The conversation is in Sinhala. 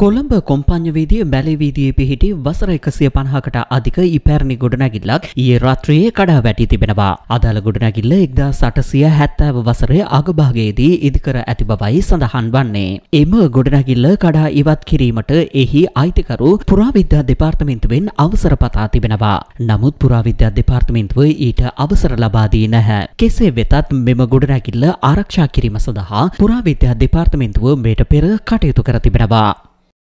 කොළඹ කොම්පඤ්ඤවීදිය බැලිවීදියේ පිහිටි වසර එකසිය පණහකට අධික ඉපැරණි ගොඩනැගිල්ලක් ඒ රාත්‍රයේ කඩා වැටී තිබෙනවා. අදාළ ගොඩනැගිල්ල එක්දා සටසිය හැත්තෑව වසරය අගභාගයේදී ඉදිකර ඇති බවයි සඳහන් වන්නේ. එම ගොඩනැගිල්ල කඩා ඉවත් කිරීමට එහි අයිතිකරු පුරාවිද්‍යා දෙපාර්තමේන්තුවෙන් අවසර පතා තිබෙනවා. නමුත් පුරාවිද්‍යා දෙපාර්තමේන්තුව ඊට අවසර ලබා දී නැහැ. කෙසේ වෙතත් මෙම ගොඩනැගිල්ල ආරක්ෂා කිරීම සඳහා පුරාවිද්‍යා දෙපාර්තමේන්තුව මෙයට පෙර කටයුතු කර තිබෙනවා.